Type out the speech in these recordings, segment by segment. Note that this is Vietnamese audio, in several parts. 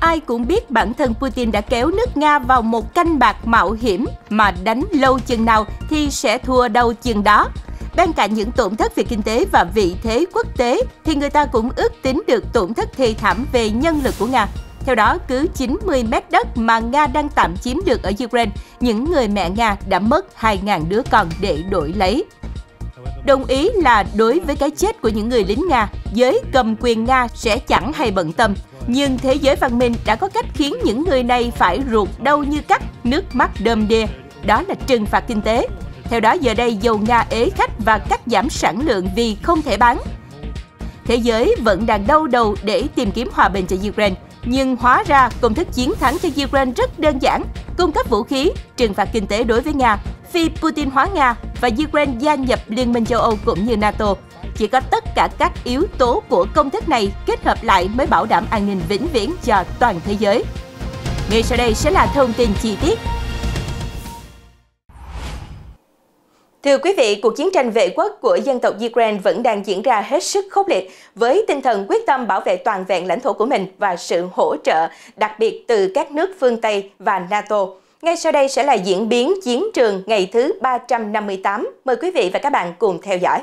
ai cũng biết bản thân Putin đã kéo nước Nga vào một canh bạc mạo hiểm mà đánh lâu chừng nào thì sẽ thua đâu chừng đó. Bên cạnh những tổn thất về kinh tế và vị thế quốc tế thì người ta cũng ước tính được tổn thất thê thảm về nhân lực của Nga. Theo đó, cứ 90 mét đất mà Nga đang tạm chiếm được ở Ukraine, những người mẹ Nga đã mất 2.000 đứa con để đổi lấy. Đồng ý là đối với cái chết của những người lính Nga, giới cầm quyền Nga sẽ chẳng hay bận tâm nhưng thế giới văn minh đã có cách khiến những người này phải ruột đau như cắt, nước mắt đơm đê. Đó là trừng phạt kinh tế. Theo đó giờ đây dầu Nga ế khách và cắt giảm sản lượng vì không thể bán. Thế giới vẫn đang đau đầu để tìm kiếm hòa bình cho Ukraine. Nhưng hóa ra công thức chiến thắng cho Ukraine rất đơn giản, cung cấp vũ khí, trừng phạt kinh tế đối với Nga, phi Putin hóa Nga và Ukraine gia nhập Liên minh châu Âu cũng như NATO chỉ có tất cả các yếu tố của công thức này kết hợp lại mới bảo đảm an ninh vĩnh viễn cho toàn thế giới. Ngay sau đây sẽ là thông tin chi tiết. Thưa quý vị, cuộc chiến tranh vệ quốc của dân tộc Ukraine vẫn đang diễn ra hết sức khốc liệt với tinh thần quyết tâm bảo vệ toàn vẹn lãnh thổ của mình và sự hỗ trợ đặc biệt từ các nước phương Tây và NATO. Ngay sau đây sẽ là diễn biến chiến trường ngày thứ 358. Mời quý vị và các bạn cùng theo dõi.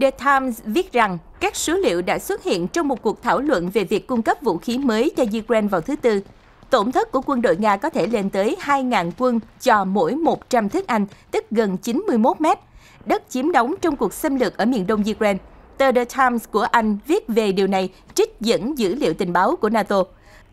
The Times viết rằng các số liệu đã xuất hiện trong một cuộc thảo luận về việc cung cấp vũ khí mới cho Ukraine vào thứ Tư. Tổn thất của quân đội Nga có thể lên tới 2.000 quân cho mỗi 100 thước Anh, tức gần 91 mét, đất chiếm đóng trong cuộc xâm lược ở miền đông Ukraine. Tờ The Times của Anh viết về điều này, trích dẫn dữ liệu tình báo của NATO.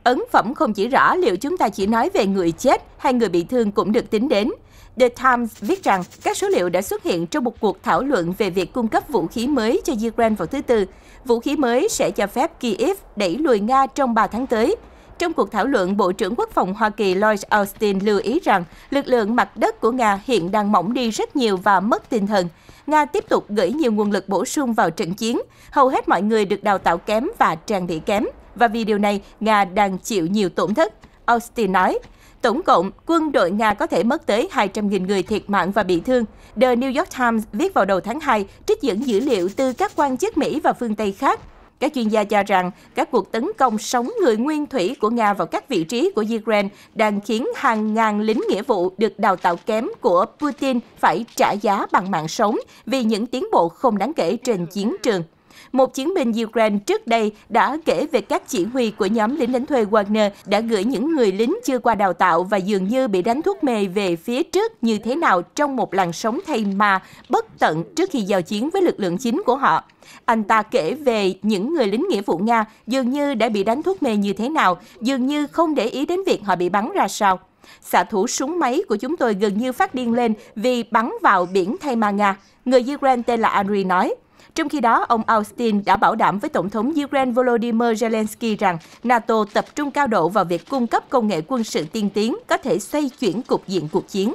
Ấn phẩm không chỉ rõ liệu chúng ta chỉ nói về người chết hay người bị thương cũng được tính đến – The Times viết rằng các số liệu đã xuất hiện trong một cuộc thảo luận về việc cung cấp vũ khí mới cho Ukraine vào thứ Tư. Vũ khí mới sẽ cho phép Kyiv đẩy lùi Nga trong 3 tháng tới. Trong cuộc thảo luận, Bộ trưởng Quốc phòng Hoa Kỳ Lloyd Austin lưu ý rằng lực lượng mặt đất của Nga hiện đang mỏng đi rất nhiều và mất tinh thần. Nga tiếp tục gửi nhiều nguồn lực bổ sung vào trận chiến. Hầu hết mọi người được đào tạo kém và trang bị kém. Và vì điều này, Nga đang chịu nhiều tổn thất. Austin nói, Tổng cộng, quân đội Nga có thể mất tới 200.000 người thiệt mạng và bị thương. The New York Times viết vào đầu tháng 2, trích dẫn dữ liệu từ các quan chức Mỹ và phương Tây khác. Các chuyên gia cho rằng các cuộc tấn công sống người nguyên thủy của Nga vào các vị trí của Ukraine đang khiến hàng ngàn lính nghĩa vụ được đào tạo kém của Putin phải trả giá bằng mạng sống vì những tiến bộ không đáng kể trên chiến trường. Một chiến binh Ukraine trước đây đã kể về các chỉ huy của nhóm lính đánh thuê Wagner đã gửi những người lính chưa qua đào tạo và dường như bị đánh thuốc mê về phía trước như thế nào trong một làn sóng thay ma bất tận trước khi giao chiến với lực lượng chính của họ. Anh ta kể về những người lính nghĩa vụ Nga dường như đã bị đánh thuốc mê như thế nào, dường như không để ý đến việc họ bị bắn ra sao. Xạ thủ súng máy của chúng tôi gần như phát điên lên vì bắn vào biển Thay Ma Nga, người Ukraine tên là Andriy nói. Trong khi đó, ông Austin đã bảo đảm với Tổng thống Ukraine Volodymyr Zelensky rằng NATO tập trung cao độ vào việc cung cấp công nghệ quân sự tiên tiến có thể xoay chuyển cục diện cuộc chiến.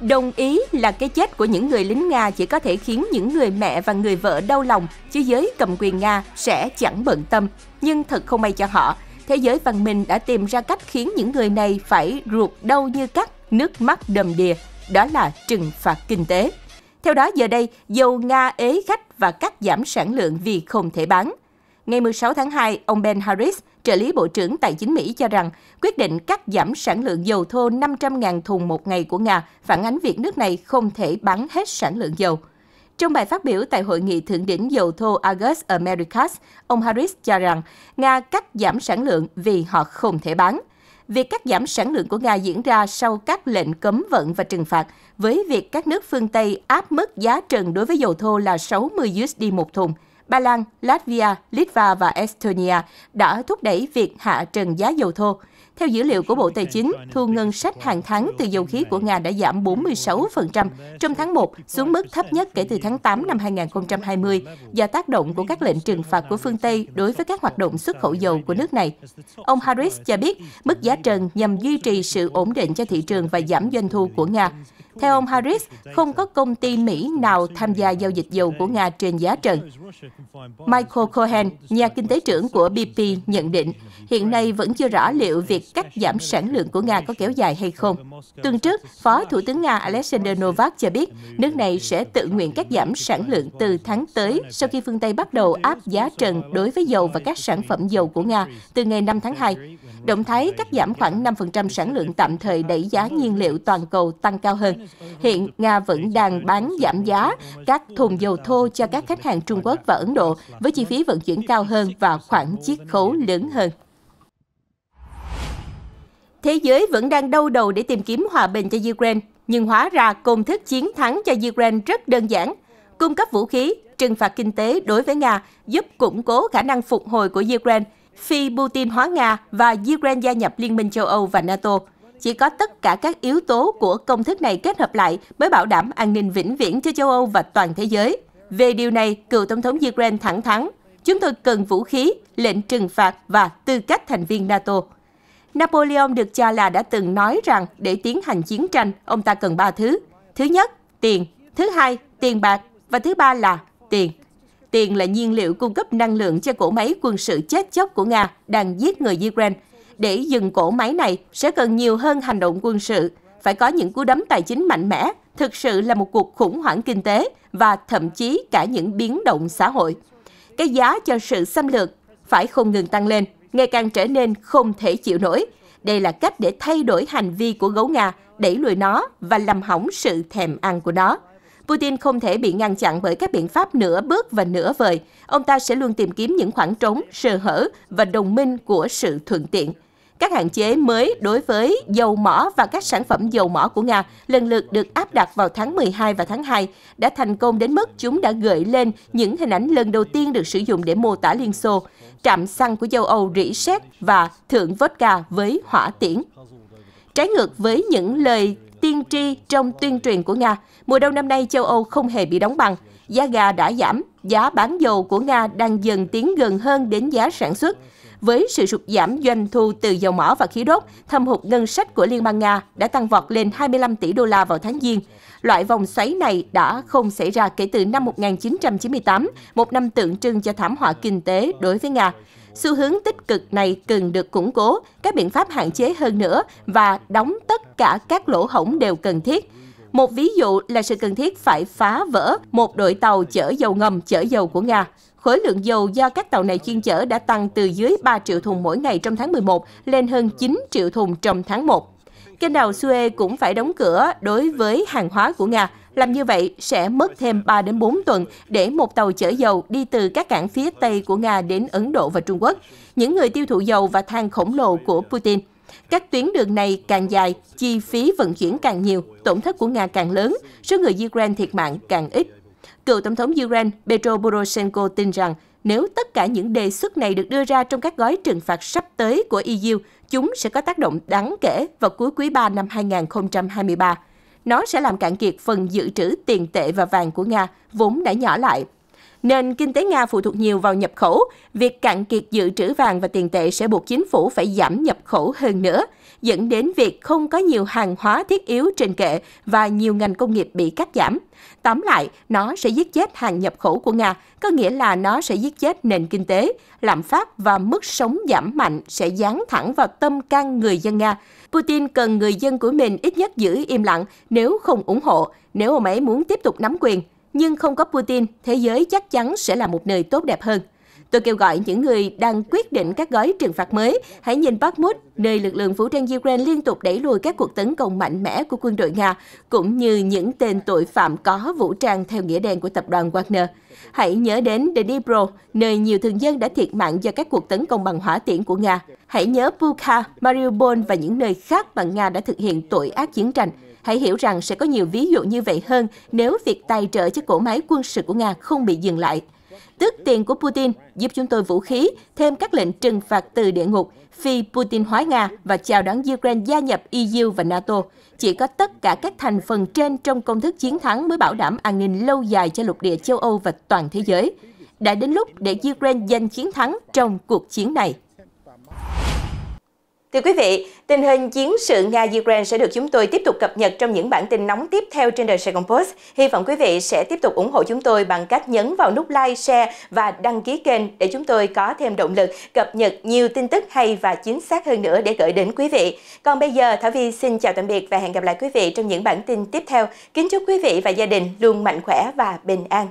Đồng ý là cái chết của những người lính Nga chỉ có thể khiến những người mẹ và người vợ đau lòng, chứ giới cầm quyền Nga sẽ chẳng bận tâm. Nhưng thật không may cho họ, thế giới văn minh đã tìm ra cách khiến những người này phải ruột đau như cắt, nước mắt đầm đìa. Đó là trừng phạt kinh tế. Theo đó, giờ đây, dầu Nga ế khách và cắt giảm sản lượng vì không thể bán. Ngày 16 tháng 2, ông Ben Harris, trợ lý Bộ trưởng Tài chính Mỹ cho rằng quyết định cắt giảm sản lượng dầu thô 500.000 thùng một ngày của Nga phản ánh việc nước này không thể bán hết sản lượng dầu. Trong bài phát biểu tại hội nghị thượng đỉnh dầu thô Argus Americas, ông Harris cho rằng Nga cắt giảm sản lượng vì họ không thể bán việc cắt giảm sản lượng của Nga diễn ra sau các lệnh cấm vận và trừng phạt, với việc các nước phương Tây áp mức giá trần đối với dầu thô là 60 USD một thùng. Ba Lan, Latvia, Litva và Estonia đã thúc đẩy việc hạ trần giá dầu thô. Theo dữ liệu của Bộ Tài chính, thu ngân sách hàng tháng từ dầu khí của Nga đã giảm 46% trong tháng 1 xuống mức thấp nhất kể từ tháng 8 năm 2020 do tác động của các lệnh trừng phạt của phương Tây đối với các hoạt động xuất khẩu dầu của nước này. Ông Harris cho biết mức giá trần nhằm duy trì sự ổn định cho thị trường và giảm doanh thu của Nga. Theo ông Harris, không có công ty Mỹ nào tham gia giao dịch dầu của Nga trên giá trần. Michael Cohen, nhà kinh tế trưởng của BP, nhận định hiện nay vẫn chưa rõ liệu việc cắt giảm sản lượng của Nga có kéo dài hay không. Tuần trước, Phó Thủ tướng Nga Alexander Novak cho biết nước này sẽ tự nguyện cắt giảm sản lượng từ tháng tới sau khi phương Tây bắt đầu áp giá trần đối với dầu và các sản phẩm dầu của Nga từ ngày 5 tháng 2. Động thái cắt giảm khoảng 5% sản lượng tạm thời đẩy giá nhiên liệu toàn cầu tăng cao hơn. Hiện, Nga vẫn đang bán giảm giá các thùng dầu thô cho các khách hàng Trung Quốc và Ấn Độ với chi phí vận chuyển cao hơn và khoản chiết khấu lớn hơn. Thế giới vẫn đang đau đầu để tìm kiếm hòa bình cho Ukraine, nhưng hóa ra công thức chiến thắng cho Ukraine rất đơn giản. Cung cấp vũ khí, trừng phạt kinh tế đối với Nga giúp củng cố khả năng phục hồi của Ukraine phi Putin hóa Nga và Ukraine gia nhập Liên minh châu Âu và NATO. Chỉ có tất cả các yếu tố của công thức này kết hợp lại mới bảo đảm an ninh vĩnh viễn cho châu Âu và toàn thế giới. Về điều này, cựu Tổng thống Ukraine thẳng thắn, chúng tôi cần vũ khí, lệnh trừng phạt và tư cách thành viên NATO. Napoleon được cho là đã từng nói rằng để tiến hành chiến tranh, ông ta cần ba thứ. Thứ nhất, tiền. Thứ hai, tiền bạc. Và thứ ba là tiền tiền là nhiên liệu cung cấp năng lượng cho cỗ máy quân sự chết chóc của Nga đang giết người Ukraine. Để dừng cỗ máy này sẽ cần nhiều hơn hành động quân sự, phải có những cú đấm tài chính mạnh mẽ, thực sự là một cuộc khủng hoảng kinh tế và thậm chí cả những biến động xã hội. Cái giá cho sự xâm lược phải không ngừng tăng lên, ngày càng trở nên không thể chịu nổi. Đây là cách để thay đổi hành vi của gấu Nga, đẩy lùi nó và làm hỏng sự thèm ăn của nó. Putin không thể bị ngăn chặn bởi các biện pháp nửa bước và nửa vời. Ông ta sẽ luôn tìm kiếm những khoảng trống, sơ hở và đồng minh của sự thuận tiện. Các hạn chế mới đối với dầu mỏ và các sản phẩm dầu mỏ của Nga lần lượt được áp đặt vào tháng 12 và tháng 2 đã thành công đến mức chúng đã gợi lên những hình ảnh lần đầu tiên được sử dụng để mô tả Liên Xô, trạm xăng của châu Âu rỉ sét và thượng vodka với hỏa tiễn. Trái ngược với những lời tiên tri trong tuyên truyền của Nga, mùa đông năm nay châu Âu không hề bị đóng băng. Giá gà đã giảm, giá bán dầu của Nga đang dần tiến gần hơn đến giá sản xuất. Với sự sụt giảm doanh thu từ dầu mỏ và khí đốt, thâm hụt ngân sách của Liên bang Nga đã tăng vọt lên 25 tỷ đô la vào tháng Giêng. Loại vòng xoáy này đã không xảy ra kể từ năm 1998, một năm tượng trưng cho thảm họa kinh tế đối với Nga. Xu hướng tích cực này cần được củng cố, các biện pháp hạn chế hơn nữa và đóng tất cả các lỗ hổng đều cần thiết. Một ví dụ là sự cần thiết phải phá vỡ một đội tàu chở dầu ngầm chở dầu của Nga. Khối lượng dầu do các tàu này chuyên chở đã tăng từ dưới 3 triệu thùng mỗi ngày trong tháng 11 lên hơn 9 triệu thùng trong tháng 1. Kênh đào Suez cũng phải đóng cửa đối với hàng hóa của Nga. Làm như vậy sẽ mất thêm 3 đến 4 tuần để một tàu chở dầu đi từ các cảng phía Tây của Nga đến Ấn Độ và Trung Quốc, những người tiêu thụ dầu và than khổng lồ của Putin. Các tuyến đường này càng dài, chi phí vận chuyển càng nhiều, tổn thất của Nga càng lớn, số người Ukraine thiệt mạng càng ít. Cựu Tổng thống Ukraine Petro Poroshenko tin rằng nếu tất cả những đề xuất này được đưa ra trong các gói trừng phạt sắp tới của EU, chúng sẽ có tác động đáng kể vào cuối quý 3 năm 2023. Nó sẽ làm cạn kiệt phần dự trữ tiền tệ và vàng của Nga, vốn đã nhỏ lại. Nền kinh tế Nga phụ thuộc nhiều vào nhập khẩu, việc cạn kiệt dự trữ vàng và tiền tệ sẽ buộc chính phủ phải giảm nhập khẩu hơn nữa – dẫn đến việc không có nhiều hàng hóa thiết yếu trên kệ và nhiều ngành công nghiệp bị cắt giảm. Tóm lại, nó sẽ giết chết hàng nhập khẩu của Nga, có nghĩa là nó sẽ giết chết nền kinh tế, lạm phát và mức sống giảm mạnh sẽ dán thẳng vào tâm can người dân Nga. Putin cần người dân của mình ít nhất giữ im lặng nếu không ủng hộ, nếu ông ấy muốn tiếp tục nắm quyền. Nhưng không có Putin, thế giới chắc chắn sẽ là một nơi tốt đẹp hơn. Tôi kêu gọi những người đang quyết định các gói trừng phạt mới hãy nhìn Bakhmut, nơi lực lượng vũ trang Ukraine liên tục đẩy lùi các cuộc tấn công mạnh mẽ của quân đội Nga, cũng như những tên tội phạm có vũ trang theo nghĩa đen của tập đoàn Wagner. Hãy nhớ đến Dnipro, nơi nhiều thường dân đã thiệt mạng do các cuộc tấn công bằng hỏa tiễn của Nga. Hãy nhớ Bucha, Mariupol và những nơi khác mà Nga đã thực hiện tội ác chiến tranh. Hãy hiểu rằng sẽ có nhiều ví dụ như vậy hơn nếu việc tài trợ cho cổ máy quân sự của Nga không bị dừng lại tước tiền của Putin, giúp chúng tôi vũ khí, thêm các lệnh trừng phạt từ địa ngục, phi Putin hóa Nga và chào đón Ukraine gia nhập EU và NATO. Chỉ có tất cả các thành phần trên trong công thức chiến thắng mới bảo đảm an ninh lâu dài cho lục địa châu Âu và toàn thế giới. Đã đến lúc để Ukraine giành chiến thắng trong cuộc chiến này. Thưa quý vị, tình hình chiến sự Nga-Ukraine sẽ được chúng tôi tiếp tục cập nhật trong những bản tin nóng tiếp theo trên The second Post. Hy vọng quý vị sẽ tiếp tục ủng hộ chúng tôi bằng cách nhấn vào nút like, share và đăng ký kênh để chúng tôi có thêm động lực cập nhật nhiều tin tức hay và chính xác hơn nữa để gửi đến quý vị. Còn bây giờ, Thảo Vi xin chào tạm biệt và hẹn gặp lại quý vị trong những bản tin tiếp theo. Kính chúc quý vị và gia đình luôn mạnh khỏe và bình an.